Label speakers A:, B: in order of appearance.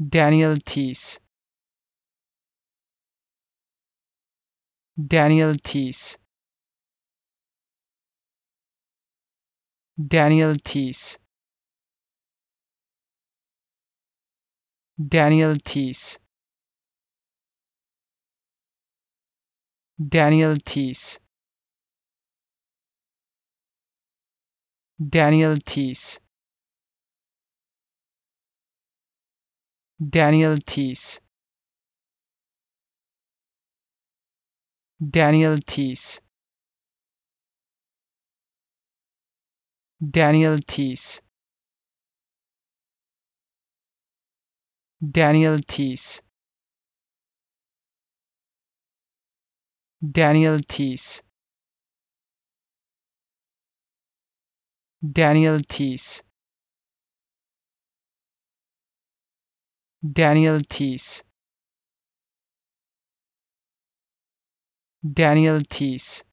A: Daniel Thies Daniel Thies Daniel Thies Daniel Thies Daniel Thies Daniel Thies Daniel Thies Daniel Thies Daniel Thies Daniel Thies Daniel Thies Daniel Thies Daniel Thies. Daniel Thies.